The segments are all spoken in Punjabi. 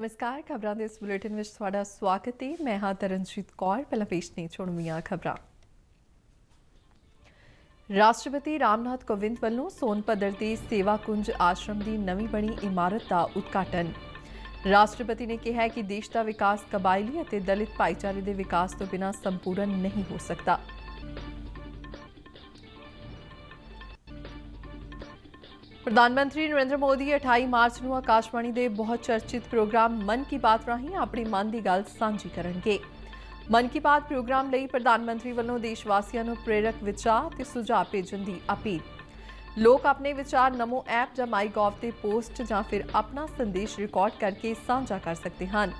नमस्कार खबर इस बुलेटिन स्वागत है मैं हाँ तरनजीत कौर पहला पेश नहीं चुनवी खबर राष्ट्रपति रामनाथ कोविंद वालों सोन पदर के सेवा कुंज आश्रम की नवी बनी इमारत का उद्घाटन राष्ट्रपति ने कहा कि देश का विकास कबायली दलित भाईचारे के विकास तो बिना संपूर्ण नहीं हो सकता ਪ੍ਰਧਾਨ ਮੰਤਰੀ ਨਰਿੰਦਰ ਮੋਦੀ 28 ਮਾਰਚ ਨੂੰ ਆਕਾਸ਼ਵਾਣੀ ਦੇ ਬਹੁਤ ਚਰਚਿਤ ਪ੍ਰੋਗਰਾਮ ਮਨ ਕੀ ਬਾਤ ਰਾਹੀਂ ਆਪਣੀ ਮਨ ਦੀ ਗੱਲ ਸਾਂਝੀ ਕਰਨਗੇ ਮਨ ਕੀ ਬਾਤ ਪ੍ਰੋਗਰਾਮ ਲਈ ਪ੍ਰਧਾਨ ਮੰਤਰੀ ਵੱਲੋਂ ਦੇਸ਼ ਵਾਸੀਆਂ ਨੂੰ ਪ੍ਰੇਰਕ ਵਿਚਾਰ ਤੇ ਸੁਝਾਅ ਭੇਜਣ ਦੀ ਅਪੀਲ ਲੋਕ ਆਪਣੇ ਵਿਚਾਰ ਨਮੋ ਐਪ ਜਾਂ ਮਾਈਗੋਵ ਤੇ ਪੋਸਟ ਜਾਂ ਫਿਰ ਆਪਣਾ ਸੰਦੇਸ਼ ਰਿਕਾਰਡ ਕਰਕੇ ਸਾਂਝਾ ਕਰ ਸਕਦੇ ਹਨ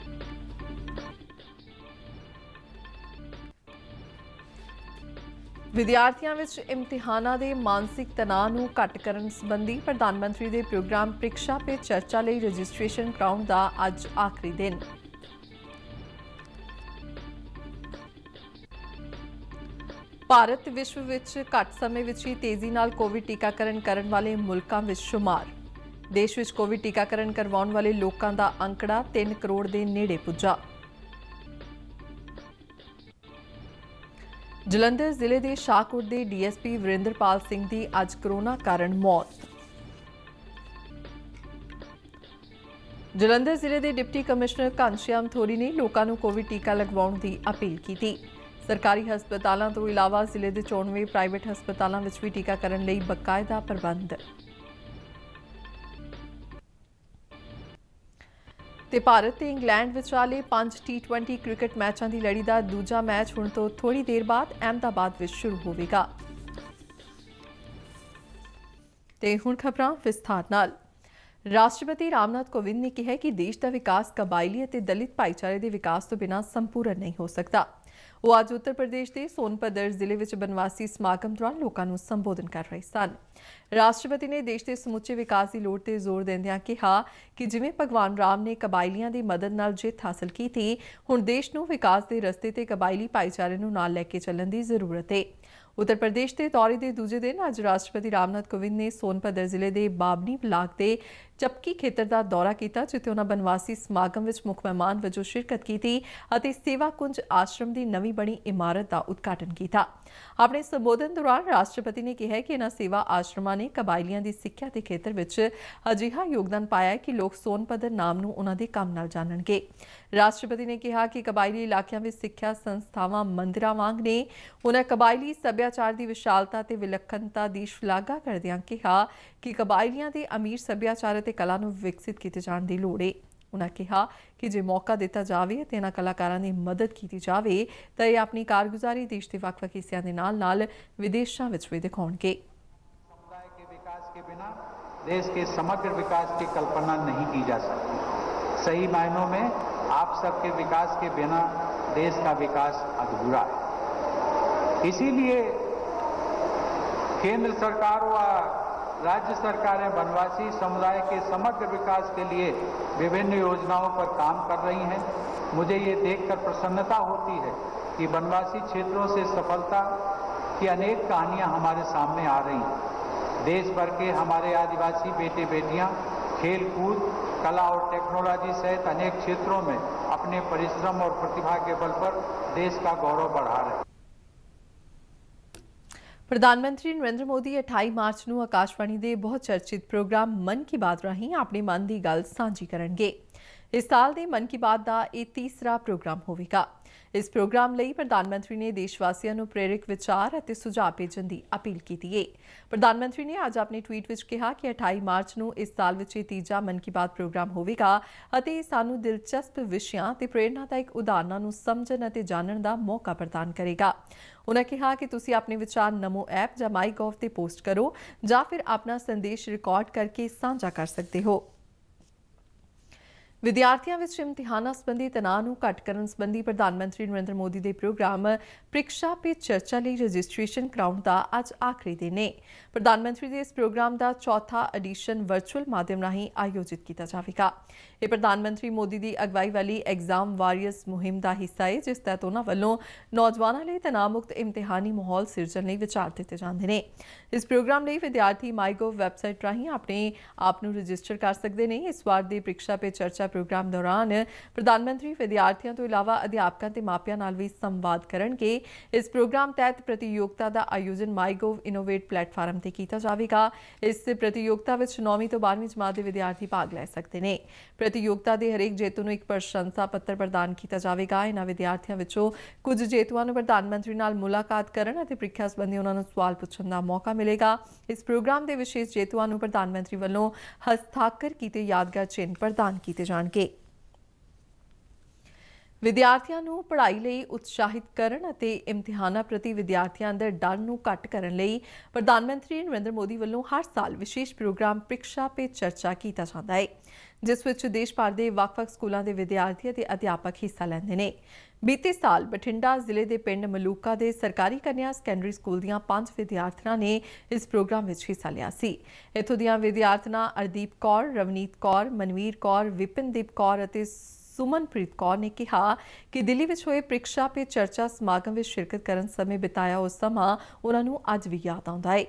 ਵਿਦਿਆਰਥੀਆਂ ਵਿੱਚ ਇਮਤਿਹਾਨਾਂ ਦੇ ਮਾਨਸਿਕ ਤਣਾਅ ਨੂੰ ਘਟ ਕਰਨ ਸੰਬੰਧੀ ਪ੍ਰਧਾਨ ਮੰਤਰੀ ਦੇ ਪ੍ਰੋਗਰਾਮ ਪ੍ਰੀਖਿਆ 'ਤੇ ਚਰਚਾ ਲਈ ਰਜਿਸਟ੍ਰੇਸ਼ਨ ਕਰਾਉਣ ਦਾ ਅੱਜ ਆਖਰੀ ਦਿਨ ਭਾਰਤ ਵਿਸ਼ਵ ਵਿੱਚ ਘੱਟ ਸਮੇਂ ਵਿੱਚ ਹੀ ਤੇਜ਼ੀ ਨਾਲ ਕੋਵਿਡ ਟੀਕਾਕਰਨ ਕਰਨ ਵਾਲੇ ਮੁਲਕਾਂ ਵਿੱਚ ਸ਼ੁਮਾਰ ਦੇਸ਼ ਵਿੱਚ ਕੋਵਿਡ ਟੀਕਾਕਰਨ ਕਰਵਾਉਣ ਵਾਲੇ ਲੋਕਾਂ ਦਾ ਅੰਕੜਾ 3 ਕਰੋੜ ਦੇ ਨੇੜੇ ਪੁੱਜਾ ਜਲੰਧਰ ਜ਼ਿਲ੍ਹੇ ਦੇ ਸ਼ਾਹਕੋਟ ਦੇ ਡੀਐਸਪੀ ਵਿਰਿੰਦਰਪਾਲ ਸਿੰਘ ਦੀ ਅੱਜ ਕਰੋਨਾ ਕਾਰਨ ਮੌਤ ਜਲੰਧਰ ਜ਼ਿਲ੍ਹੇ ਦੇ ਡਿਪਟੀ ਕਮਿਸ਼ਨਰ ਕਾਂਸ਼ਿਆਮ ਥੋਰੀ ਨੇ ਲੋਕਾਂ ਨੂੰ ਕੋਵਿਡ ਟੀਕਾ ਲਗਵਾਉਣ ਦੀ ਅਪੀਲ ਕੀਤੀ ਸਰਕਾਰੀ ਹਸਪਤਾਲਾਂ ਤੋਂ ਇਲਾਵਾ ਜ਼ਿਲ੍ਹੇ ਦੇ 94 ਪ੍ਰਾਈਵੇਟ ਹਸਪਤਾਲਾਂ ਵਿੱਚ ਵੀ ਟੀਕਾਕਰਨ ਲਈ ਬਕਾਇਦਾ ਪ੍ਰਬੰਧ ਤੇ ਭਾਰਤ ਤੇ ਇੰਗਲੈਂਡ ਵਿਚਾਲੇ 5 T20 ਕ੍ਰਿਕਟ ਮੈਚਾਂ ਦੀ ਲੜੀ ਦਾ ਦੂਜਾ ਮੈਚ ਹੁਣ ਤੋਂ ਥੋੜੀ ਦੇਰ ਬਾਅਦ ਅਹਮਦਾਬਾਦ ਵਿੱਚ ਸ਼ੁਰੂ ਹੋਵੇਗਾ ਤੇ ਹੁਣ ਖਬਰਾਂ ਵਿਸਥਾਰ ਨਾਲ ਰਾਸ਼ਟਰਪਤੀ ਰਾਮਨਾਥ ਕੋਵਿੰਦ ਨੇ ਕਿਹਾ ਕਿ ਦੇਸ਼ ਦਾ ਵਿਕਾਸ ਕਬਾਇਲੀ ਅਤੇ ਦਲਿਤ ਭਾਈਚਾਰੇ ਦੇ ਵਿਕਾਸ ਤੋਂ ਬਿਨਾਂ ਸੰਪੂਰਨ ਨਹੀਂ ਹੋ ਸਕਦਾ ਉਹ ਅੱਜ ਉੱਤਰ ਪ੍ਰਦੇਸ਼ ਦੇ ਸੋਨਪਦਰ ਜ਼ਿਲ੍ਹੇ ਵਿੱਚ ਬਨਵਾਸੀ ਸਮਾਗਮ ਦੌਰਾਨ ਲੋਕਾਂ ਨੂੰ ਸੰਬੋਧਨ ਕਰ ਰਹੇ ਸਨ ਰਾਸ਼ਟਰਪਤੀ ਨੇ ਦੇਸ਼ ਦੇ ਸਮੁੱਚੇ ਵਿਕਾਸ ਦੀ ਲੋੜ ਤੇ ਜ਼ੋਰ ਦਿੰਦਿਆਂ ਕਿਹਾ ਕਿ ਜਿਵੇਂ ਭਗਵਾਨ ਰਾਮ ਨੇ ਕਬਾਇਲੀਆਂ ਦੀ ਮਦਦ ਨਾਲ ਜਿੱਤ ਹਾਸਲ ਕੀਤੀ ਹੁਣ ਦੇਸ਼ ਨੂੰ ਵਿਕਾਸ ਦੇ ਰਸਤੇ ਤੇ ਕਬਾਇਲੀ ਭਾਈਚਾਰੇ ਨੂੰ ਨਾਲ ਲੈ ਕੇ ਚੱਲਣ ਦੀ ਜ਼ਰੂਰਤ ਹੈ ਉੱਤਰ ਪ੍ਰਦੇਸ਼ ਦੇ ਤੌਰੀ ਦੇ ਦੂਜੇ ਦਿਨ ਅੱਜ ਰਾਸ਼ਟਰਪਤੀ ਰਾਮਨਾਥ ਕੋਵਿੰਦ ਨੇ ਸੋਨਪਦਰ ਜ਼ਿਲ੍ਹੇ ਦੇ ਬਾਬਨੀ ਬਲਾਕ ਦੇ ਚਪਕੀ ਖੇਤਰ ਦਾ ਦੌਰਾ ਕੀਤਾ ਜਿੱਥੇ ਉਹਨਾਂ ਬਨਵਾਸੀ ਸਮਾਗਮ ਵਿੱਚ ਮੁੱਖ ਮਹਿਮਾਨ ਵਜੋਂ ਸ਼ਿਰਕਤ ਕੀਤੀ ਅਤੇ ਸੇਵਾ ਕੁੰਜ ਆਸ਼ਰਮ ਦੀ ਨਵੀਂ ਬਣੀ ਇਮਾਰਤ ਦਾ ਉਦਘਾਟਨ ਕੀਤਾ ਆਪਣੇ ਸੰਬੋਧਨ ਦੌਰਾਨ ਰਾਸ਼ਟਰਪਤੀ ਨੇ ਕਿਹਾ ਕਿ ਇਹਨਾਂ ਸੇਵਾ ਆਸ਼ਰਮਾਂ ਨੇ ਕਬਾਇਲੀਆਂ ਦੀ ਸਿੱਖਿਆ ਦੇ ਖੇਤਰ ਵਿੱਚ ਅਜਿਹਾ ਯੋਗਦਾਨ ਪਾਇਆ ਕਿ ਲੋਕ ਸੋਨਪਦਰ ਨਾਮ ਨੂੰ ਉਹਨਾਂ ਦੇ ਕੰਮ ਨਾਲ ਜਾਣਨਗੇ ਰਾਸ਼ਟਰਪਤੀ ਨੇ ਕਿਹਾ ਕਿ ਕਬਾਇਲੀ ਇਲਾਕਿਆਂ ਵਿੱਚ ਸਿੱਖਿਆ ਸੰਸਥਾਵਾਂ ਮੰਦਿਰਾਂ ਵਾਂਗ ਨੇ ਉਹਨਾਂ ਕਬਾਇਲੀ ਸੱਭਿਆਚਾਰ ਦੀ ਵਿਸ਼ਾਲਤਾ ਤੇ ਵਿਲੱਖਣਤਾ ਦੀ ਸ਼ਲਾਘਾ ਕਰਦਿਆਂ ਕਿਹਾ ਕਿ ਕਬਾਇਲੀਆਂ ਦੇ ਅਮੀਰ ਸੱਭਿਆਚਾਰ ਅਤੇ ਕਲਾ ਨੂੰ ਵਿਕਸਿਤ ਕੀਤੇ ਜਾਣ ਦੀ ਲੋੜ ਹੈ उन्होंने कहा कि जो मौका दिता जाए तो इन्होंने कलाकार की मदद की जाए तो यह अपनी कारगुजारी देश के वक् वक् हिस्सों के नाल, नाल विदेशों भी दिखागे देश के समग्र विकास की कल्पना नहीं की जा सकती सही मायनों में आप सबके विकास के बिना देश का विकास अधूरा है इसीलिए केंद्र सरकार व राज्य सरकारें वनवासी समुदाय के समग्र विकास के लिए विभिन्न योजनाओं पर काम कर रही हैं मुझे ये देखकर प्रसन्नता होती है कि वनवासी क्षेत्रों से सफलता की अनेक कहानियां हमारे सामने आ रही हैं देश भर के हमारे आदिवासी बेटे बेटियां खेल कूद कला और टेक्नोलॉजी सहित अनेक क्षेत्रों में अपने परिश्रम और प्रतिभा के बल पर देश का गौरव बढ़ा रहे हैं ਪ੍ਰਧਾਨ ਮੰਤਰੀ ਨਰਿੰਦਰ ਮੋਦੀ 28 ਮਾਰਚ ਨੂੰ ਆਕਾਸ਼ਵਾਣੀ ਦੇ ਬਹੁਤ ਚਰਚਿਤ ਪ੍ਰੋਗਰਾਮ ਮਨ ਕੀ ਬਾਤ ਰਾਹੀਂ ਆਪਣੇ ਮਨ ਦੀ ਗੱਲ ਸਾਂਝੀ ਕਰਨਗੇ ਇਸ ਸਾਲ ਦੇ ਮਨ ਕੀ ਬਾਤ ਦਾ ਇਹ ਤੀਸਰਾ ਪ੍ਰੋਗਰਾਮ ਹੋਵੇਗਾ ਇਸ ਪ੍ਰੋਗਰਾਮ ਲਈ ਪ੍ਰਧਾਨ ਮੰਤਰੀ ਨੇ ਦੇਸ਼ ਵਾਸੀਆਂ ਨੂੰ ਪ੍ਰੇਰਕ ਵਿਚਾਰ ਅਤੇ ਸੁਝਾਅ ਭੇਜਣ ਦੀ ਅਪੀਲ ਕੀਤੀ ਹੈ ਪ੍ਰਧਾਨ ਮੰਤਰੀ ਨੇ ਅੱਜ ਆਪਣੇ ਟਵੀਟ ਵਿੱਚ ਕਿਹਾ ਕਿ 28 ਮਾਰਚ ਨੂੰ ਇਸ ਸਾਲ ਵਿੱਚ ਇਹ ਤੀਜਾ ਮਨ ਕੀ ਬਾਤ ਪ੍ਰੋਗਰਾਮ ਹੋਵੇਗਾ ਅਤੇ ਸਾਨੂੰ ਦਿਲਚਸਪ ਵਿਸ਼ਿਆਂ ਤੇ ਪ੍ਰੇਰਣਾਦਾਇਕ ਉਦਾਹਰਨਾਂ ਨੂੰ ਸਮਝਣ ਅਤੇ ਜਾਣਨ ਦਾ ਮੌਕਾ ਪ੍ਰਦਾਨ ਕਰੇਗਾ ਉਨ੍ਹਾਂ ਕਿਹਾ ਕਿ ਤੁਸੀਂ ਆਪਣੇ ਵਿਚਾਰ ਨਮੋ ਐਪ ਜਾਂ ਮਾਈਗੋਵ ਤੇ ਪੋਸਟ ਕਰੋ ਜਾਂ ਫਿਰ ਆਪਣਾ ਸੰਦੇਸ਼ ਰਿਕਾਰਡ ਕਰਕੇ ਸਾਂਝਾ ਕਰ ਸਕਦੇ ਹੋ ਵਿਦਿਆਰਥੀਆਂ ਵਿੱਚ ਇਮਤਿਹਾਨਾਂ ਸੰਬੰਧੀ ਤਣਾਅ ਨੂੰ ਘਟ ਕਰਨ ਸੰਬੰਧੀ ਪ੍ਰਧਾਨ ਮੰਤਰੀ ਨਰਿੰਦਰ ਮੋਦੀ ਦੇ ਪ੍ਰੋਗਰਾਮ ਪ੍ਰੀਖਿਆ ਪੇ ਚਰਚਾ ਲਈ ਰਜਿਸਟ੍ਰੇਸ਼ਨ ਕਰਾਉਣ ਦਾ ਅੱਜ ਆਖਰੀ ਦਿਨ ਹੈ ਪ੍ਰਧਾਨ ਮੰਤਰੀ ਦੇ ਇਸ ਪ੍ਰੋਗਰਾਮ ਦਾ ਚੌਥਾ ਐਡੀਸ਼ਨ ਵਰਚੁਅਲ ਮਾਧਿਅਮ ਰਾਹੀਂ ਆਯੋਜਿਤ ਕੀਤਾ ਜਾਵੇਗਾ ਇਹ ਪ੍ਰਧਾਨ ਮੰਤਰੀ ਮੋਦੀ ਦੀ ਅਗਵਾਈ ਵਾਲੀ ਐਗਜ਼ਾਮ ਵਾਰੀਅਰਸ ਮੁਹਿੰਮ ਦਾ ਹਿੱਸਾ ਹੈ ਜਿਸ ਤਹਿਤ ਉਹਨਾਂ ਵੱਲੋਂ ਨੌਜਵਾਨਾਂ ਲਈ ਤਣਾਅ ਮੁਕਤ ਇਮਤਿਹਾਨੀ ਮਾਹੌਲ ਸਿਰਜਣ ਲਈ ਵਿਚਾਰ ਦਿੱਤੇ ਜਾਂਦੇ ਨੇ ਇਸ ਪ੍ਰੋਗਰਾਮ ਲਈ ਵਿਦਿਆਰਥੀ ਮਾਈਗੋ ਵੈਬਸਾਈਟ ਰਾਹੀਂ ਆਪਣੇ ਆਪ ਨੂੰ ਰਜਿਸਟਰ ਕਰ ਸਕਦੇ ਨੇ ਇਸ ਵਾਰ ਦੀ ਪ੍ਰੀਖਿਆ ਪੇ ਚਰਚਾ ਪ੍ਰੋਗਰਾਮ ਦੌਰਾਨ ਪ੍ਰਧਾਨ ਮੰਤਰੀ ਵਿਦਿਆਰਥੀਆਂ ਤੋਂ ਇਲਾਵਾ ਅਧਿਆਪਕਾਂ ਤੇ ਮਾਪਿਆਂ ਨਾਲ ਵੀ ਸੰਵਾਦ ਕਰਨਗੇ ਇਸ ਪ੍ਰੋਗਰਾਮ ਤਹਿਤ ਪ੍ਰਤੀਯੋਗਤਾ ਦਾ ਆਯੋਜਨ ਮਾਈਗੋਵ ਇਨੋਵੇਟ ਪਲੇਟਫਾਰਮ ਤੇ ਕੀਤਾ ਜਾਵੇਗਾ ਇਸ ਪ੍ਰਤੀਯੋਗਤਾ ਵਿੱਚ 9ਵੀਂ ਤੋਂ 12ਵੀਂ ਜਮਾਤ ਦੇ ਵਿਦਿਆਰਥੀ ਭਾਗ ਲੈ ਸਕਦੇ ਨੇ ਪ੍ਰਤੀਯੋਗਤਾ ਦੇ ਹਰੇਕ ਜੇਤੂ ਨੂੰ ਇੱਕ ਪ੍ਰਸ਼ੰਸਾ ਪੱਤਰ ਪ੍ਰਦਾਨ ਕੀਤਾ ਜਾਵੇਗਾ ਇਹਨਾਂ ਵਿਦਿਆਰਥੀਆਂ ਵਿੱਚੋਂ ਕੁਝ ਜੇਤੂਆਂ ਨੂੰ ਪ੍ਰਧਾਨ ਮੰਤਰੀ ਨਾਲ ਮੁਲਾਕਾਤ ਕਰਨ ਅਤੇ ਪ੍ਰੀਖਿਆ ਸੰਬੰਧੀ ਉਹਨਾਂ ਨੂੰ ਸਵਾਲ ਪੁੱਛਣ ਦਾ ਮੌਕਾ ਮਿਲੇਗਾ ਇਸ ਪ੍ਰੋਗਰਾਮ ਦੇ ਵਿਸ਼ੇਸ਼ ਜੇਤੂਆਂ ਨੂੰ ਪ੍ਰਧਾਨ ਮੰਤਰੀ ਵੱਲੋਂ ਹਸਤਾਖਰ ਕੀਤੇ ਯਾਦਗਾਰ ਚਿੰਨ੍ਹ ਪ੍ਰਦਾਨ ਕੀਤੇ ਜਾਣਗੇ ਜਾਣਗੇ ਵਿਦਿਆਰਥੀਆਂ ਨੂੰ ਪੜ੍ਹਾਈ ਲਈ ਉਤਸ਼ਾਹਿਤ ਕਰਨ ਅਤੇ ਇਮਤਿਹਾਨਾਂ ਪ੍ਰਤੀ ਵਿਦਿਆਰਥੀਆਂ ਅੰਦਰ ਡਰ ਨੂੰ ਘੱਟ ਕਰਨ ਲਈ ਪ੍ਰਧਾਨ ਮੰਤਰੀ ਨਰਿੰਦਰ ਮੋਦੀ ਵੱਲੋਂ ਹਰ ਸਾਲ ਵਿਸ਼ੇਸ਼ ਪ੍ਰੋਗਰਾਮ ਪ੍ਰੀਖਿਆ 'ਤੇ ਚਰਚਾ ਕੀਤਾ ਜਾਂਦਾ ਹੈ ਜਿਸ ਵਿੱਚ ਦੇਸ਼ ਭਰ ਦੇ ਵੱਖ-ਵੱਖ ਸਕੂਲਾਂ ਦੇ ਵਿਦਿਆਰਥੀ ਅਤੇ ਅਧਿਆਪਕ ਹਿੱਸਾ ਲੈਂਦੇ ਨੇ ਬੀਤੇ ਸਾਲ ਬਠਿੰਡਾ ਜ਼ਿਲ੍ਹੇ ਦੇ ਪਿੰਡ ਮਲੂਕਾ ਦੇ ਸਰਕਾਰੀ ਕੰਨਿਆ ਸੈਕੰਡਰੀ ਸਕੂਲ ਦੀਆਂ ਪੰਜ ਵਿਦਿਆਰਥਣਾਂ ਨੇ ਇਸ ਪ੍ਰੋਗਰਾਮ ਵਿੱਚ ਹਿੱਸਾ ਲਿਆ ਸੀ ਇਥੋਂ ਦੀਆਂ ਵਿਦਿਆਰਥਣਾਂ ਅਰਦੀਪ ਕੌਰ ਰਵਨੀਤ ਕੌਰ ਮਨਵੀਰ ਕੌਰ ਵਿਪਿਨਦੀਪ ਕੌਰ ਅਤੇ ਸੁਮਨਪ੍ਰੀਤ ਕੌਰ ਨੇ ਕਿਹਾ ਕਿ ਦਿੱਲੀ ਵਿੱਚ ਹੋਏ ਪ੍ਰੀਖਿਆ ਪੇ ਚਰਚਾ ਸਮਾਗਮ ਵਿੱਚ ਸ਼ਿਰਕਤ ਕਰਨ ਸਮੇਂ ਬਿਤਾਇਆ ਉਸ ਸਮਾਂ ਉਹਨਾਂ ਨੂੰ ਅੱਜ ਵੀ ਯਾਦ ਆਉਂਦਾ ਹੈ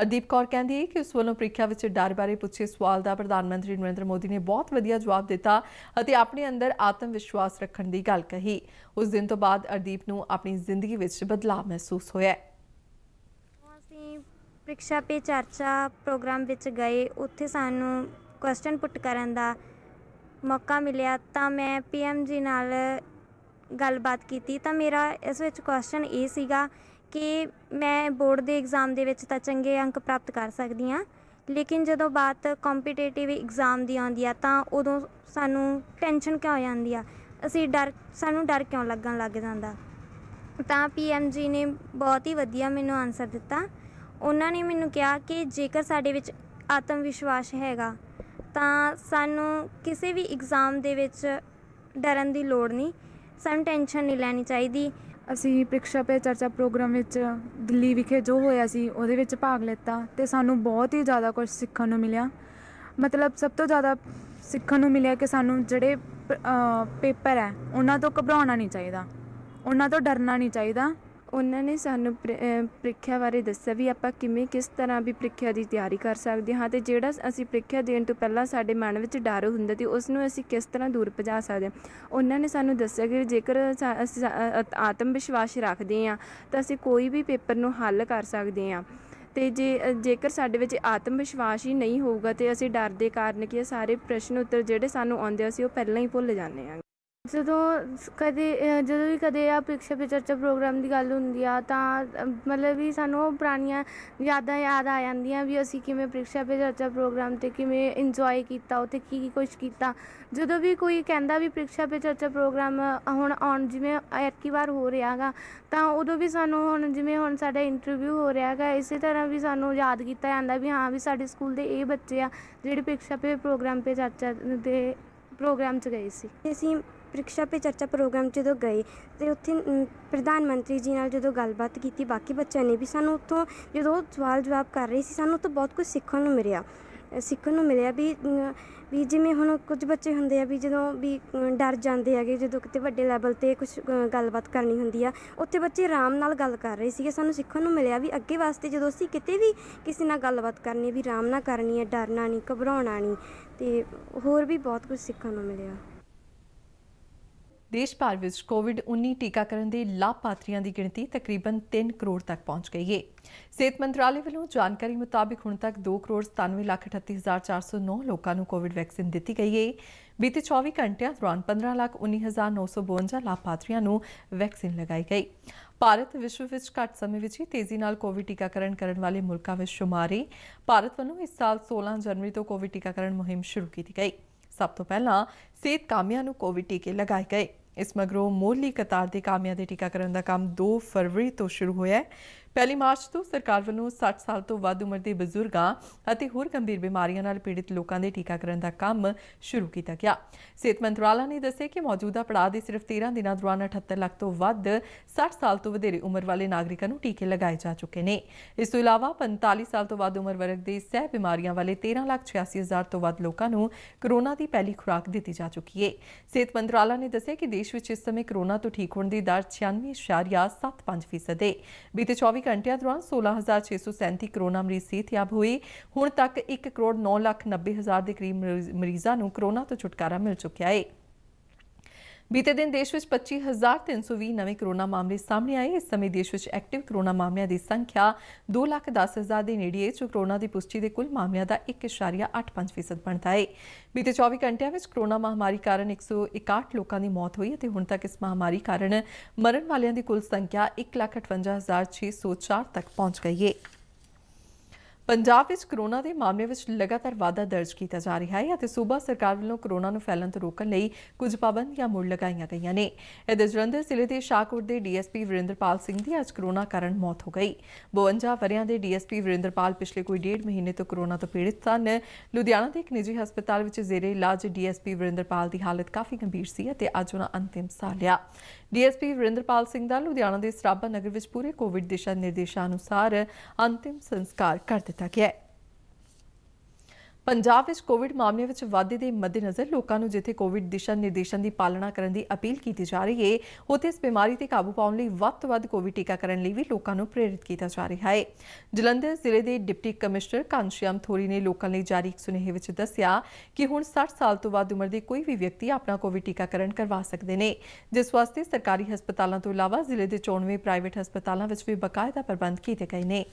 ਅਰਦੀਪ ਕੌਰ ਕਹਿੰਦੀ ਹੈ ਕਿ ਉਸ ਵੱਲੋਂ ਪ੍ਰੀਖਿਆ ਵਿੱਚ ਡਰ ਬਾਰੇ ਪੁੱਛੇ ਸਵਾਲ ਦਾ ਪ੍ਰਧਾਨ ਮੰਤਰੀ ਨਰਿੰਦਰ ਮੋਦੀ ਨੇ ਬਹੁਤ ਵਧੀਆ ਜਵਾਬ ਦਿੱਤਾ ਅਤੇ ਆਪਣੇ ਅੰਦਰ ਆਤਮ ਵਿਸ਼ਵਾਸ ਰੱਖਣ ਦੀ ਗੱਲ ਕਹੀ ਉਸ ਦਿਨ ਤੋਂ ਬਾਅਦ ਅਰਦੀਪ ਨੂੰ ਆਪਣੀ ਜ਼ਿੰਦਗੀ ਵਿੱਚ ਬਦਲਾਅ ਮਹਿਸੂਸ ਹੋਇਆ ਅਸੀਂ ਪ੍ਰੀਖਿਆ ਪੇ ਚਰਚਾ ਪ੍ਰੋਗਰਾਮ ਵਿੱਚ ਗਏ ਉੱਥੇ ਸਾਨੂੰ ਕੁਐਸਚਨ ਪੁੱਟ ਕਰਨ ਦਾ ਮੌਕਾ ਮਿਲਿਆ ਤਾਂ ਮੈਂ ਪੀਐਮ ਜੀ ਨਾਲ ਗੱਲਬਾਤ ਕੀਤੀ ਤਾਂ ਮੇਰਾ ਇਸ ਵਿੱਚ ਕੁਐਸਚਨ ਇਹ ਸੀਗਾ ਕਿ ਮੈਂ ਬੋਰਡ ਦੇ ਐਗਜ਼ਾਮ ਦੇ ਵਿੱਚ ਤਾਂ ਚੰਗੇ ਅੰਕ ਪ੍ਰਾਪਤ ਕਰ ਸਕਦੀ ਹਾਂ ਲੇਕਿਨ ਜਦੋਂ ਬਾਤ ਕੰਪੀਟੀਟਿਵ ਐਗਜ਼ਾਮ ਦੀ ਆਉਂਦੀ ਆ ਤਾਂ ਉਦੋਂ ਸਾਨੂੰ ਟੈਨਸ਼ਨ ਕਿਉਂ ਜਾਂਦੀ ਆ ਅਸੀਂ ਡਰ ਸਾਨੂੰ ਡਰ ਕਿਉਂ ਲੱਗਣ ਲੱਗ ਜਾਂਦਾ ਤਾਂ ਪੀਐਮ ਜੀ ਨੇ ਬਹੁਤ ਹੀ ਵਧੀਆ ਮੈਨੂੰ ਆਨਸਰ ਦਿੱਤਾ ਉਹਨਾਂ ਨੇ ਮੈਨੂੰ ਕਿਹਾ ਕਿ ਜੇਕਰ ਸਾਡੇ ਵਿੱਚ ਆਤਮ ਵਿਸ਼ਵਾਸ ਹੈਗਾ ਤਾਂ ਸਾਨੂੰ ਕਿਸੇ ਵੀ ਐਗਜ਼ਾਮ ਦੇ ਵਿੱਚ ਡਰਨ ਦੀ ਲੋੜ ਨਹੀਂ ਸਾਨੂੰ ਟੈਨਸ਼ਨ ਨਹੀਂ ਲੈਣੀ ਚਾਹੀਦੀ ਅਸੀਂ ਪ੍ਰੀਖਿਆ ਪੇ ਚਰਚਾ ਪ੍ਰੋਗਰਾਮ ਵਿੱਚ ਦਿੱਲੀ ਵਿਖੇ ਜੋ ਹੋਇਆ ਸੀ ਉਹਦੇ ਵਿੱਚ ਭਾਗ ਲਿੱਤਾ ਤੇ ਸਾਨੂੰ ਬਹੁਤ ਹੀ ਜ਼ਿਆਦਾ ਕੁਝ ਸਿੱਖਣ ਨੂੰ ਮਿਲਿਆ ਮਤਲਬ ਸਭ ਤੋਂ ਜ਼ਿਆਦਾ ਸਿੱਖਣ ਨੂੰ ਮਿਲਿਆ ਕਿ ਸਾਨੂੰ ਜਿਹੜੇ ਪੇਪਰ ਹੈ ਉਹਨਾਂ ਤੋਂ ਘਬਰਾਉਣਾ ਨਹੀਂ ਚਾਹੀਦਾ ਉਹਨਾਂ ਤੋਂ ਡਰਨਾ ਨਹੀਂ ਚਾਹੀਦਾ ਉਹਨਾਂ ਨੇ ਸਾਨੂੰ ਪ੍ਰੀਖਿਆ ਬਾਰੇ ਦੱਸਿਆ ਵੀ ਆਪਾਂ ਕਿਵੇਂ ਕਿਸ ਤਰ੍ਹਾਂ ਵੀ ਪ੍ਰੀਖਿਆ ਦੀ ਤਿਆਰੀ ਕਰ ਸਕਦੇ ਹਾਂ ਤੇ ਜਿਹੜਾ ਅਸੀਂ ਪ੍ਰੀਖਿਆ ਦੇਣ ਤੋਂ ਪਹਿਲਾਂ ਸਾਡੇ ਮਨ ਵਿੱਚ ਡਰ ਹੁੰਦਾ ਤੇ ਉਸ ਨੂੰ ਅਸੀਂ ਕਿਸ ਤਰ੍ਹਾਂ ਦੂਰ ਭਜਾ ਸਕਦੇ ਹਾਂ ਉਹਨਾਂ ਨੇ ਸਾਨੂੰ ਦੱਸਿਆ ਕਿ ਜੇਕਰ ਅਸੀਂ ਆਤਮ ਵਿਸ਼ਵਾਸ ਰੱਖਦੇ ਹਾਂ ਤਾਂ ਅਸੀਂ ਕੋਈ ਵੀ ਪੇਪਰ ਨੂੰ ਹੱਲ ਕਰ ਸਕਦੇ ਹਾਂ ਤੇ ਜੇ ਜੇਕਰ ਸਾਡੇ ਵਿੱਚ ਆਤਮ ਵਿਸ਼ਵਾਸ ਹੀ ਨਹੀਂ ਹੋਊਗਾ ਤੇ ਅਸੀਂ ਡਰ ਦੇ ਕਾਰਨ ਕਿ ਇਹ ਸਾਰੇ ਪ੍ਰਸ਼ਨ ਉੱਤਰ ਜਿਹੜੇ ਸਾਨੂੰ ਆਉਂਦੇ ਸੀ ਉਹ ਪਹਿਲਾਂ ਹੀ ਭੁੱਲ ਜਾਂਦੇ ਹਾਂ ਜਦੋਂ ਕਦੇ ਜਦੋਂ ਵੀ ਕਦੇ ਆ ਪ੍ਰੀਖਿਆ ਪੇ ਚਰਚਾ ਪ੍ਰੋਗਰਾਮ ਦੀ ਗੱਲ ਹੁੰਦੀ ਆ ਤਾਂ ਮਤਲਬ ਵੀ ਸਾਨੂੰ ਪੁਰਾਣੀਆਂ ਯਾਦਾਂ ਯਾਦ ਆ ਜਾਂਦੀਆਂ ਵੀ ਅਸੀਂ ਕਿਵੇਂ ਪ੍ਰੀਖਿਆ ਪੇ ਚਰਚਾ ਪ੍ਰੋਗਰਾਮ ਤੇ ਕਿਵੇਂ ਇੰਜੋਏ ਕੀਤਾ ਉੱਥੇ ਕੀ ਕੀ ਕੁਝ ਕੀਤਾ ਜਦੋਂ ਵੀ ਕੋਈ ਕਹਿੰਦਾ ਵੀ ਪ੍ਰੀਖਿਆ ਪੇ ਚਰਚਾ ਪ੍ਰੋਗਰਾਮ ਹੁਣ ਆਉਣ ਜਿਵੇਂ ਐਤਕੀ ਵਾਰ ਹੋ ਰਿਹਾਗਾ ਤਾਂ ਉਦੋਂ ਵੀ ਸਾਨੂੰ ਹੁਣ ਜਿਵੇਂ ਹੁਣ ਸਾਡਾ ਇੰਟਰਵਿਊ ਹੋ ਰਿਹਾਗਾ ਇਸੇ ਤਰ੍ਹਾਂ ਵੀ ਸਾਨੂੰ ਯਾਦ ਕੀਤਾ ਜਾਂਦਾ ਵੀ ਹਾਂ ਵੀ ਸਾਡੇ ਸਕੂਲ ਦੇ ਇਹ ਬੱਚੇ ਆ ਜਿਹੜੇ ਪ੍ਰੀਖਿਆ ਪੇ ਪ੍ਰੋਗਰਾਮ ਪੇ ਚਰਚਾ ਦੇ ਪ੍ਰੋਗਰਾਮ 'ਚ ਗਏ ਸੀ ਅਸੀਂ ਪ੍ਰਿਕਸ਼ਾ ਪੇ ਚਰਚਾ ਪ੍ਰੋਗਰਾਮ ਜਦੋਂ ਗਏ ਤੇ ਉੱਥੇ ਪ੍ਰਧਾਨ ਮੰਤਰੀ ਜੀ ਨਾਲ ਜਦੋਂ ਗੱਲਬਾਤ ਕੀਤੀ ਬਾਕੀ ਬੱਚਿਆਂ ਨੇ ਵੀ ਸਾਨੂੰ ਉੱਥੋਂ ਜਦੋਂ ਸਵਾਲ ਜਵਾਬ ਕਰ ਰਹੇ ਸੀ ਸਾਨੂੰ ਤਾਂ ਬਹੁਤ ਕੁਝ ਸਿੱਖਣ ਨੂੰ ਮਿਲਿਆ ਸਿੱਖਣ ਨੂੰ ਮਿਲਿਆ ਵੀ ਵੀ ਜਿਵੇਂ ਹੁਣ ਕੁਝ ਬੱਚੇ ਹੁੰਦੇ ਆ ਵੀ ਜਦੋਂ ਵੀ ਡਰ ਜਾਂਦੇ ਹੈਗੇ ਜਦੋਂ ਕਿਤੇ ਵੱਡੇ ਲੈਵਲ ਤੇ ਕੁਝ ਗੱਲਬਾਤ ਕਰਨੀ ਹੁੰਦੀ ਆ ਉੱਥੇ ਬੱਚੇ ਆਰਾਮ ਨਾਲ ਗੱਲ ਕਰ ਰਹੇ ਸੀਗੇ ਸਾਨੂੰ ਸਿੱਖਣ ਨੂੰ ਮਿਲਿਆ ਵੀ ਅੱਗੇ ਵਾਸਤੇ ਜਦੋਂ ਅਸੀਂ ਕਿਤੇ ਵੀ ਕਿਸੇ ਨਾਲ ਗੱਲਬਾਤ ਕਰਨੀ ਵੀ ਆਰਾਮ ਨਾਲ ਕਰਨੀ ਹੈ ਡਰਨਾ ਨਹੀਂ ਘਬਰਾਉਣਾ ਨਹੀਂ ਤੇ ਹੋਰ ਵੀ ਬਹੁਤ ਕੁਝ ਸਿੱਖਣ ਨੂੰ ਮਿਲਿਆ ਦੇਸ਼ ਭਰ ਵਿੱਚ ਕੋਵਿਡ-19 ਟੀਕਾਕਰਨ ਦੇ ਲਾਭਪਾਤਰੀਆਂ ਦੀ ਗਿਣਤੀ ਤਕਰੀਬਨ 3 ਕਰੋੜ ਤੱਕ ਪਹੁੰਚ ਗਈ ਹੈ। ਸਿਹਤ ਮੰਤਰਾਲੇ ਵੱਲੋਂ ਜਾਣਕਾਰੀ ਮੁਤਾਬਕ ਹੁਣ ਤੱਕ 2 ਕਰੋੜ 97 ਲੱਖ 38409 ਲੋਕਾਂ ਨੂੰ ਕੋਵਿਡ ਵੈਕਸੀਨ ਦਿੱਤੀ ਗਈ ਹੈ। ਬੀਤੇ 24 ਘੰਟਿਆਂ ਦੌਰਾਨ 15 ਲੱਖ 19952 ਲਾਭਪਾਤਰੀਆਂ ਨੂੰ ਵੈਕਸੀਨ ਲਗਾਈ ਗਈ। ਭਾਰਤ ਵਿਸ਼ਵ ਵਿੱਚ ਘੱਟ ਸਮੇਂ ਵਿੱਚ ਹੀ ਤੇਜ਼ੀ ਨਾਲ ਕੋਵਿਡ ਟੀਕਾਕਰਨ ਕਰਨ ਵਾਲੇ ਮੁਲਕਾਂ ਵਿੱਚ ਸ਼ੁਮਾਰੀ। ਹੈ। ਭਾਰਤ ਵੱਲੋਂ ਇਸ ਸਾਲ 16 ਜਨਵਰੀ ਤੋਂ ਕੋਵਿਡ ਟੀਕਾਕਰਨ ਮੁਹਿੰਮ ਸ਼ੁਰੂ ਕੀਤੀ ਗਈ। ਸਭ ਤੋਂ ਪਹਿਲਾਂ ਸਿਹਤ ਕਾਮਿਆਂ ਨੂੰ ਕੋਵਿਡ ਟੀਕੇ ਲਗਾਏ ਗਏ ਇਸ ਮਗਰੋਂ ਮੋਹਲੀ ਕਤਾਰ ਦੇ ਕਾਮਿਆਂ ਦੇ ਟੀਕਾਕਰਨ ਦਾ ਕੰਮ 2 ਫਰਵਰੀ ਤੋਂ ਸ਼ੁਰੂ ਹੋਇਆ ਹੈ ਪਹਿਲੀ ਮਾਰਚ ਤੋਂ ਸਰਕਾਰ ਵੱਲੋਂ 60 ਸਾਲ ਤੋਂ ਵੱਧ ਉਮਰ ਦੇ ਬਜ਼ੁਰਗਾਂ ਅਤੇ ਹੋਰ ਗੰਭੀਰ ਬਿਮਾਰੀਆਂ ਨਾਲ ਪੀੜਿਤ ਲੋਕਾਂ ਦੇ ਟੀਕਾਕਰਨ ਦਾ ਕੰਮ ਸ਼ੁਰੂ ਕੀਤਾ ਗਿਆ ਸਿਹਤ ਮੰਤਰਾਲਾ ਨੇ ਦੱਸਿਆ ਕਿ ਮੌਜੂਦਾ ਪੜਾਅ ਦੇ ਸਿਰਫ 13 ਦਿਨਾਂ ਦੌਰਾਨ 78 ਲੱਖ ਤੋਂ ਵੱਧ 60 ਸਾਲ ਤੋਂ ਵਧੇਰੇ ਉਮਰ ਵਾਲੇ ਨਾਗਰਿਕਾਂ ਨੂੰ ਟੀਕੇ ਲਗਾਏ ਜਾ ਚੁੱਕੇ ਨੇ ਇਸ ਤੋਂ ਇਲਾਵਾ 45 ਸਾਲ ਤੋਂ ਵੱਧ ਉਮਰ ਵਰਗ ਦੇ ਸਹਿ ਬਿਮਾਰੀਆਂ ਵਾਲੇ 13 ਲੱਖ 86 ਹਜ਼ਾਰ ਤੋਂ ਵੱਧ ਲੋਕਾਂ ਨੂੰ ਕਰੋਨਾ ਦੀ ਪਹਿਲੀ ਖੁਰਾਕ ਦਿੱਤੀ ਜਾ ਚੁੱਕੀ ਹੈ ਸਿਹਤ ਮੰਤਰਾਲਾ ਨੇ ਦੱਸਿਆ ਕਿ ਦੇਸ਼ ਵਿੱਚ ਇਸ ਸਮੇਂ ਕਰੋਨਾ ਤੋਂ ਠੀਕ ਹੋਣ ਦੀ ਦਰ 96.75% ਹੈ ਬੀਤੇ 24 ਘੰਟਿਆਂ ਦੌਰਾਨ 16637 ਕਰੋਨਾ ਮਰੀਜ਼ ਸਿਹਤਯਾਬ ਹੋਏ ਹੁਣ ਤੱਕ 1 ਕਰੋੜ 9 ਲੱਖ 90 ਹਜ਼ਾਰ ਦੇ ਕਰੀਬ ਮਰੀਜ਼ਾਂ ਨੂੰ ਕਰੋਨਾ ਤੋਂ ਛੁਟਕਾਰਾ ਮਿਲ ਚੁੱਕਿਆ ਹੈ ਬੀਤੇ ਦਿਨ ਦੇਸ਼ ਵਿੱਚ 25320 ਨਵੇਂ ਕਰੋਨਾ ਮਾਮਲੇ ਸਾਹਮਣੇ ਆਏ ਇਸ ਸਮੇਂ ਦੇਸ਼ ਵਿੱਚ ਐਕਟਿਵ ਕਰੋਨਾ ਮਾਮਲਿਆਂ ਦੀ ਸੰਖਿਆ 210000 ਦੇ ਨੇੜੇ ਹੈ ਜੋ ਕਰੋਨਾ ਦੀ ਪੁਸ਼ਟੀ ਦੇ ਕੁੱਲ ਮਾਮਲਿਆਂ ਦਾ 1.85% ਬਣਦਾ ਹੈ ਬੀਤੇ 24 ਘੰਟਿਆਂ ਵਿੱਚ ਕਰੋਨਾ ਮਹਾਮਾਰੀ ਕਾਰਨ 161 ਲੋਕਾਂ ਦੀ ਮੌਤ ਹੋਈ ਅਤੇ ਹੁਣ ਤੱਕ ਇਸ ਮਹਾਮਾਰੀ ਕਾਰਨ ਮਰਨ ਵਾਲਿਆਂ ਦੀ ਕੁੱਲ ਸੰਖਿਆ 158604 ਤੱਕ ਪਹੁੰਚ ਗਈ ਹੈ ਪੰਜਾਬ ਵਿੱਚ ਕਰੋਨਾ ਦੇ ਮਾਮਲੇ ਵਿੱਚ ਲਗਾਤਾਰ ਵਾਧਾ ਦਰਜ ਕੀਤਾ ਜਾ ਰਿਹਾ ਹੈ ਅਤੇ ਸੂਬਾ ਸਰਕਾਰ ਵੱਲੋਂ ਕਰੋਨਾ ਨੂੰ ਫੈਲਣ ਤੋਂ ਰੋਕਣ ਲਈ ਕੁਝ ਪਾਬੰਦੀਆਂ ਮੁੜ ਲਗਾਈਆਂ ਗਈਆਂ ਨੇ ਇਹ ਦਜਰੰਦਰ ਜ਼ਿਲ੍ਹੇ ਦੇ ਸ਼ਾਹਕੋਟ ਦੇ ਡੀਐਸਪੀ ਵਿਰਿੰਦਰਪਾਲ ਸਿੰਘ ਦੀ ਅੱਜ ਕਰੋਨਾ ਕਾਰਨ ਮੌਤ ਹੋ ਗਈ 52 ਵਰਿਆਂ ਦੇ ਡੀਐਸਪੀ ਵਿਰਿੰਦਰਪਾਲ ਪਿਛਲੇ ਕੋਈ ਡੇਢ ਮਹੀਨੇ ਤੋਂ ਕਰੋਨਾ ਤੋਂ ਪੀੜਿਤ ਸਨ ਲੁਧਿਆਣਾ ਦੇ ਇੱਕ ਨਿੱਜੀ ਹਸਪਤਾਲ ਵਿੱਚ ਜ਼ੇਰੇ ਇਲਾਜ ਡੀਐਸਪੀ ਵਿਰਿੰਦਰਪਾਲ ਦੀ ਹਾਲਤ ਕਾਫੀ ਗੰਭੀਰ ਸੀ ਅਤੇ ਅੱਜ ਉਹਨਾਂ ਅੰਤਿਮ ਸਾਹ ਲਿਆ ਡੀਐਸਪੀ ਵਿਰਿੰਦਰਪਾਲ ਸਿੰਘ ਦਾ ਲੁਧਿਆਣਾ ਦੇ ਸਰਾਭਾ ਨਗਰ ਵਿੱਚ ਪੂਰੇ ਕੋਵਿਡ ਦਿਸ਼ਾ ਨਿਰਦੇਸ਼ਾਂ ਅਨੁਸਾਰ ਅੰਤਿਮ ਸੰਸਕਾਰ ਕਰ ਦਿੱਤਾ ਗਿਆ ਹੈ ਪੰਜਾਬ ਵਿੱਚ ਕੋਵਿਡ ਮਾਮਲੇ ਵਿੱਚ ਵਾਧੇ ਦੇ ਮੱਦੇਨਜ਼ਰ ਲੋਕਾਂ ਨੂੰ ਜਿੱਥੇ ਕੋਵਿਡ ਦਿਸ਼ਾ ਨਿਰਦੇਸ਼ਾਂ ਦੀ ਪਾਲਣਾ ਕਰਨ ਦੀ ਅਪੀਲ ਕੀਤੀ ਜਾ ਰਹੀ ਹੈ ਉੱਥੇ ਇਸ ਬਿਮਾਰੀ ਤੇ ਕਾਬੂ ਪਾਉਣ ਲਈ ਵੱਧ ਤੋਂ ਵੱਧ ਕੋਵਿਡ ਟੀਕਾਕਰਨ ਲਈ ਵੀ ਲੋਕਾਂ ਨੂੰ ਪ੍ਰੇਰਿਤ ਕੀਤਾ ਜਾ ਰਿਹਾ ਹੈ ਜਲੰਧਰ ਜ਼ਿਲ੍ਹੇ ਦੇ ਡਿਪਟੀ ਕਮਿਸ਼ਨਰ ਕਾਂਸ਼ਿਆਮ ਥੋਰੀ ਨੇ ਲੋਕਾਂ ਲਈ ਜਾਰੀ ਇੱਕ ਸੁਨੇਹੇ ਵਿੱਚ ਦੱਸਿਆ ਕਿ ਹੁਣ 60 ਸਾਲ ਤੋਂ ਵੱਧ ਉਮਰ ਦੇ ਕੋਈ ਵੀ ਵਿਅਕਤੀ ਆਪਣਾ ਕੋਵਿਡ ਟੀਕਾਕਰਨ ਕਰਵਾ ਸਕਦੇ ਨੇ ਜਿਸ ਵਾਸਤੇ ਸਰਕਾਰੀ ਹਸਪਤਾਲਾਂ ਤੋਂ ਇਲਾਵਾ ਜ਼ਿਲ੍ਹੇ ਦੇ 94 ਪ੍ਰਾਈਵੇਟ ਹਸਪਤਾਲਾਂ ਵਿੱਚ ਵੀ ਬਕਾਇਦਾ ਪ੍ਰਬੰਧ ਕੀਤੇ ਗਏ ਨੇ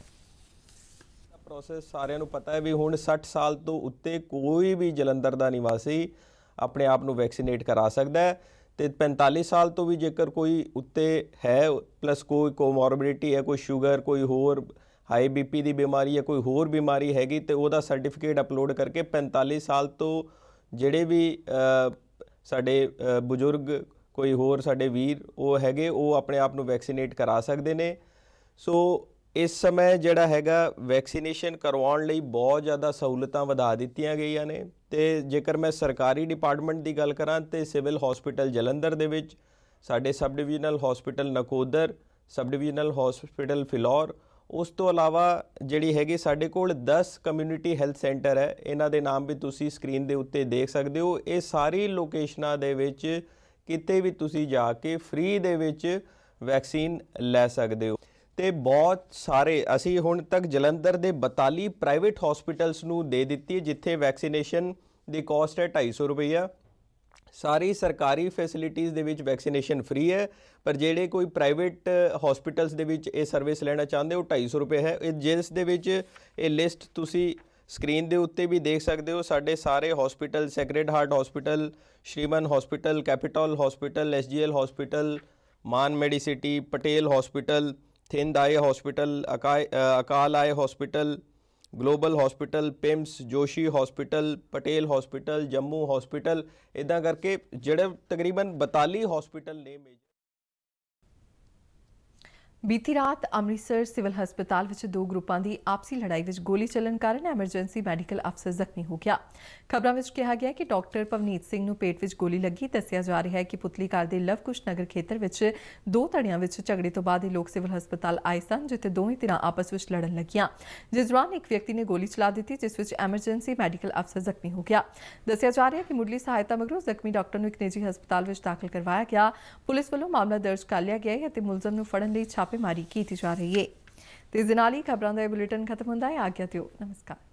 ਪ੍ਰੋਸੈਸ ਸਾਰਿਆਂ ਨੂੰ ਪਤਾ ਹੈ ਵੀ ਹੁਣ 60 ਸਾਲ ਤੋਂ ਉੱਤੇ ਕੋਈ ਵੀ ਜਲੰਧਰ ਦਾ ਨਿਵਾਸੀ ਆਪਣੇ ਆਪ ਨੂੰ ਵੈਕਸੀਨੇਟ ਕਰਾ ਸਕਦਾ ਹੈ ਤੇ 45 ਸਾਲ ਤੋਂ ਵੀ ਜੇਕਰ ਕੋਈ ਉੱਤੇ ਹੈ ਪਲੱਸ ਕੋਈ ਕੋਮੋਰਬਿਡਿਟੀ ਹੈ ਕੋਈ ਸ਼ੂਗਰ ਕੋਈ ਹੋਰ ਹਾਈ ਬੀਪੀ ਦੀ ਬਿਮਾਰੀ ਹੈ ਕੋਈ ਹੋਰ ਬਿਮਾਰੀ ਹੈਗੀ ਤੇ ਉਹਦਾ ਸਰਟੀਫਿਕੇਟ ਅਪਲੋਡ ਕਰਕੇ 45 ਸਾਲ ਤੋਂ ਜਿਹੜੇ ਵੀ ਸਾਡੇ ਬਜ਼ੁਰਗ ਕੋਈ ਹੋਰ ਸਾਡੇ ਵੀਰ ਉਹ ਹੈਗੇ ਉਹ ਆਪਣੇ ਆਪ ਨੂੰ ਵੈਕਸੀਨੇਟ ਕਰਾ ਸਕਦੇ ਨੇ ਸੋ ਇਸ ਸਮੇਂ ਜਿਹੜਾ ਹੈਗਾ ਵੈਕਸੀਨੇਸ਼ਨ ਕਰਵਾਉਣ ਲਈ ਬਹੁਤ ਜ਼ਿਆਦਾ ਸਹੂਲਤਾਂ ਵਧਾ ਦਿੱਤੀਆਂ ਗਈਆਂ ਨੇ ਤੇ ਜੇਕਰ ਮੈਂ ਸਰਕਾਰੀ ਡਿਪਾਰਟਮੈਂਟ ਦੀ ਗੱਲ ਕਰਾਂ ਤੇ ਸਿਵਲ ਹਸਪੀਟਲ ਜਲੰਧਰ ਦੇ ਵਿੱਚ ਸਾਡੇ sub divisional hospital Nakodar sub divisional hospital Phillaur ਉਸ ਤੋਂ ਇਲਾਵਾ ਜਿਹੜੀ ਹੈਗੀ ਸਾਡੇ ਕੋਲ 10 ਕਮਿਊਨਿਟੀ ਹੈਲਥ ਸੈਂਟਰ ਹੈ ਇਹਨਾਂ ਦੇ ਨਾਮ ਵੀ ਤੁਸੀਂ ਸਕਰੀਨ ਦੇ ਉੱਤੇ ਦੇਖ ਸਕਦੇ ਹੋ ਇਹ ਸਾਰੀ ਲੋਕੇਸ਼ਨਾਂ ਦੇ ਵਿੱਚ ਕਿਤੇ ਵੀ ਤੁਸੀਂ ਜਾ ਕੇ ਫ੍ਰੀ ਦੇ ਵਿੱਚ ਵੈਕਸੀਨ ਲੈ ਸਕਦੇ ਹੋ ਤੇ ਬਹੁਤ ਸਾਰੇ ਅਸੀਂ ਹੁਣ ਤੱਕ ਜਲੰਧਰ ਦੇ 42 ਪ੍ਰਾਈਵੇਟ ਹਸਪੀਟਲਸ ਨੂੰ ਦੇ ਦਿੱਤੀ ਹੈ ਜਿੱਥੇ ਵੈਕਸੀਨੇਸ਼ਨ ਦੀ ਕਾਸਟ ਹੈ 250 ਰੁਪਈਆ ਸਾਰੀ ਸਰਕਾਰੀ ਫੈਸਿਲਿਟੀਆਂ ਦੇ ਵਿੱਚ ਵੈਕਸੀਨੇਸ਼ਨ ਫ੍ਰੀ ਹੈ ਪਰ ਜਿਹੜੇ ਕੋਈ ਪ੍ਰਾਈਵੇਟ ਹਸਪੀਟਲਸ ਦੇ ਵਿੱਚ ਇਹ ਸਰਵਿਸ ਲੈਣਾ ਚਾਹੁੰਦੇ ਉਹ 250 ਰੁਪਏ ਹੈ ਇਹ ਜਿਸ ਦੇ ਵਿੱਚ ਇਹ ਲਿਸਟ ਤੁਸੀਂ ਸਕਰੀਨ ਦੇ ਉੱਤੇ ਵੀ ਦੇਖ ਸਕਦੇ ਹੋ ਸਾਡੇ ਸਾਰੇ hospital sacred heart hospital Shriman hospital capital hospital SGL hospital Mann Medicity Patel hospital Thind eye hospital Akal eye hospital global hospital PIMS Joshi hospital Patel hospital Jammu hospital ਇਦਾਂ ਕਰਕੇ ਜਿਹੜੇ ਤਕਰੀਬਨ 42 ਹਸਪੀਟਲ ਨੇ ਬੀਤੀ ਰਾਤ ਅੰਮ੍ਰਿਤਸਰ ਸਿਵਲ ਹਸਪਤਾਲ ਵਿੱਚ ਦੋ ਗਰੁੱਪਾਂ ਦੀ ਆਪਸੀ ਲੜਾਈ ਵਿੱਚ ਗੋਲੀ ਚੱਲਣ ਕਾਰਨ ਐਮਰਜੈਂਸੀ ਮੈਡੀਕਲ ਅਫਸਰ ਜ਼ਖਮੀ ਹੋ ਗਿਆ ਖਬਰਾਂ ਵਿੱਚ ਕਿਹਾ ਗਿਆ ਕਿ ਡਾਕਟਰ ਪਵਨੀਤ ਸਿੰਘ ਨੂੰ ਪੇਟ ਵਿੱਚ ਗੋਲੀ ਲੱਗੀ ਦੱਸਿਆ ਜਾ ਰਿਹਾ ਹੈ ਕਿ ਪੁਤਲੀ ਕਾਰ ਦੇ ਲਵਕੁਸ਼ ਨਗਰ ਖੇਤਰ ਵਿੱਚ ਦੋ ਧੜੀਆਂ ਵਿੱਚ ਝਗੜੇ ਤੋਂ ਬਾਅਦ ਇਹ ਲੋਕ ਸਿਵਲ ਹਸਪਤਾਲ ਆਏ ਸਨ ਜਿੱਥੇ ਦੋਵੇਂ ਧਿਰਾਂ ਆਪਸ ਵਿੱਚ ਲੜਨ ਲੱਗੀਆਂ ਜਿਸ ਦੌਰਾਨ ਇੱਕ ਵਿਅਕਤੀ ਨੇ ਗੋਲੀ ਚਲਾ ਦਿੱਤੀ ਜਿਸ ਵਿੱਚ ਐਮਰਜੈਂਸੀ ਮੈਡੀਕਲ ਅਫਸਰ ਜ਼ਖਮੀ ਹੋ ਗਿਆ ਦੱਸਿਆ ਜਾ ਰਿਹਾ ਹੈ ਕਿ ਮੁੱਢਲੀ ਸਹਾਇਤਾ ਮਗਰੋਂ ਜ਼ਖਮੀ ਡਾਕਟਰ ਨੂੰ ਇੱਕ ਨਿੱਜੀ ਹਸਪਤਾਲ ਵਿੱਚ ਦਾਖਲ ਕਰਵਾਇਆ ਗਿਆ ਪੁਲਿਸ ਵੱਲੋਂ ਮਾਮਲਾ ਦਰਜ ਕਰ ਲਿਆ ਗਿਆ ਹੈ ਅਤੇ ਮੁਲਜ਼ਮ ਨੂੰ ਫੜਨ ਲਈ ਛਾਪ ਛਾਪੇਮਾਰੀ ਕੀਤੀ ਜਾ ਰਹੀ ਹੈ ਤੇ ਇਸ ਦੇ ਨਾਲ ਖਬਰਾਂ ਦਾ ਇਹ ਬੁਲੇਟਿਨ ਖਤਮ ਹੁੰਦਾ ਹੈ ਆਗਿਆ ਦਿਓ ਨਮਸਕਾਰ